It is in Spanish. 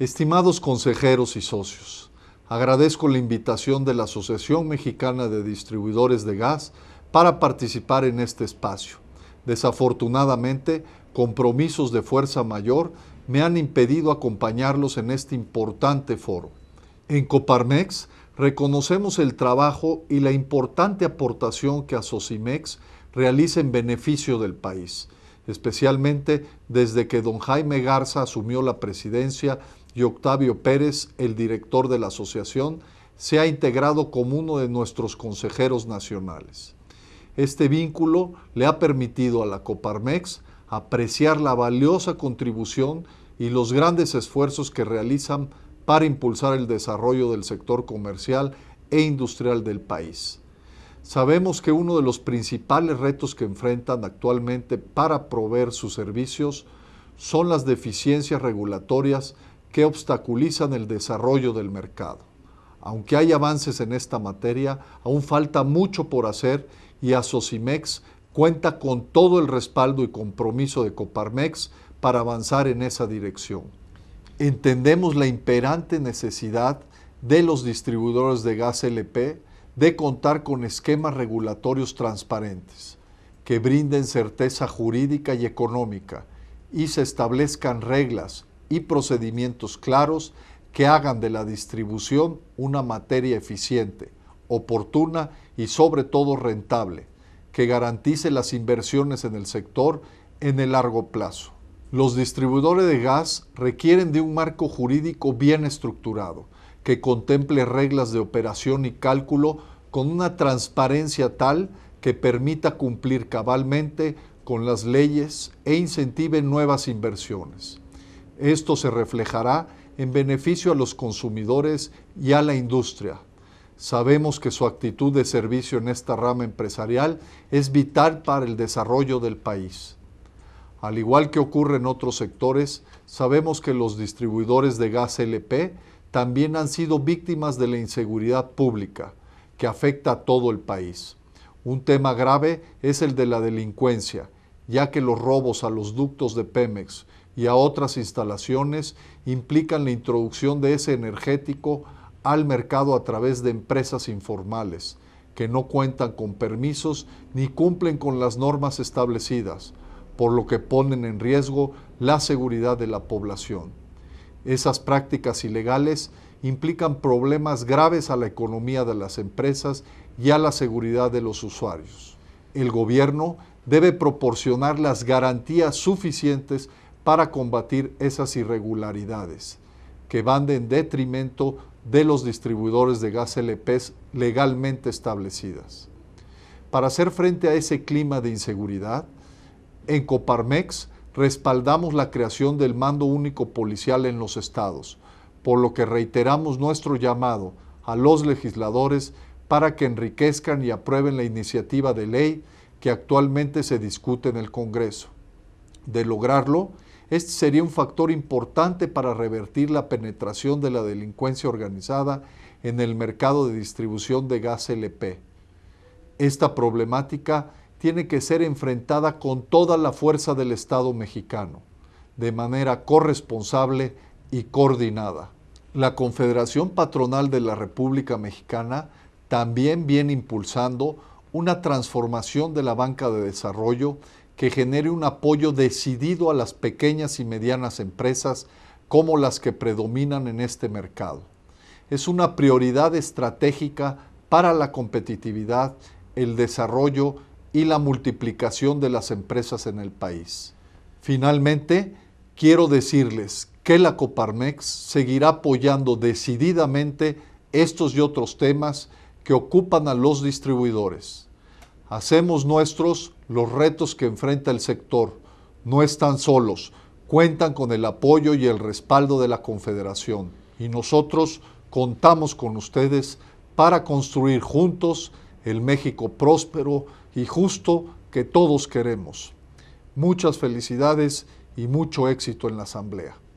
Estimados consejeros y socios, agradezco la invitación de la Asociación Mexicana de Distribuidores de Gas para participar en este espacio. Desafortunadamente, compromisos de fuerza mayor me han impedido acompañarlos en este importante foro. En Coparmex reconocemos el trabajo y la importante aportación que Asocimex realiza en beneficio del país, especialmente desde que don Jaime Garza asumió la presidencia y Octavio Pérez, el director de la asociación, se ha integrado como uno de nuestros consejeros nacionales. Este vínculo le ha permitido a la Coparmex apreciar la valiosa contribución y los grandes esfuerzos que realizan para impulsar el desarrollo del sector comercial e industrial del país. Sabemos que uno de los principales retos que enfrentan actualmente para proveer sus servicios son las deficiencias regulatorias que obstaculizan el desarrollo del mercado. Aunque hay avances en esta materia, aún falta mucho por hacer y Asocimex cuenta con todo el respaldo y compromiso de Coparmex para avanzar en esa dirección. Entendemos la imperante necesidad de los distribuidores de gas LP de contar con esquemas regulatorios transparentes que brinden certeza jurídica y económica y se establezcan reglas, y procedimientos claros que hagan de la distribución una materia eficiente, oportuna y sobre todo rentable, que garantice las inversiones en el sector en el largo plazo. Los distribuidores de gas requieren de un marco jurídico bien estructurado, que contemple reglas de operación y cálculo con una transparencia tal que permita cumplir cabalmente con las leyes e incentive nuevas inversiones. Esto se reflejará en beneficio a los consumidores y a la industria. Sabemos que su actitud de servicio en esta rama empresarial es vital para el desarrollo del país. Al igual que ocurre en otros sectores, sabemos que los distribuidores de gas LP también han sido víctimas de la inseguridad pública, que afecta a todo el país. Un tema grave es el de la delincuencia, ya que los robos a los ductos de Pemex y a otras instalaciones implican la introducción de ese energético al mercado a través de empresas informales, que no cuentan con permisos ni cumplen con las normas establecidas, por lo que ponen en riesgo la seguridad de la población. Esas prácticas ilegales implican problemas graves a la economía de las empresas y a la seguridad de los usuarios. El gobierno debe proporcionar las garantías suficientes para combatir esas irregularidades que van en detrimento de los distribuidores de gas LP legalmente establecidas. Para hacer frente a ese clima de inseguridad, en Coparmex respaldamos la creación del mando único policial en los estados, por lo que reiteramos nuestro llamado a los legisladores para que enriquezcan y aprueben la iniciativa de ley que actualmente se discute en el Congreso. De lograrlo, este sería un factor importante para revertir la penetración de la delincuencia organizada en el mercado de distribución de gas LP. Esta problemática tiene que ser enfrentada con toda la fuerza del Estado mexicano, de manera corresponsable y coordinada. La Confederación Patronal de la República Mexicana también viene impulsando una transformación de la banca de desarrollo que genere un apoyo decidido a las pequeñas y medianas empresas como las que predominan en este mercado. Es una prioridad estratégica para la competitividad, el desarrollo y la multiplicación de las empresas en el país. Finalmente, quiero decirles que la Coparmex seguirá apoyando decididamente estos y otros temas que ocupan a los distribuidores. Hacemos nuestros los retos que enfrenta el sector. No están solos, cuentan con el apoyo y el respaldo de la Confederación y nosotros contamos con ustedes para construir juntos el México próspero y justo que todos queremos. Muchas felicidades y mucho éxito en la Asamblea.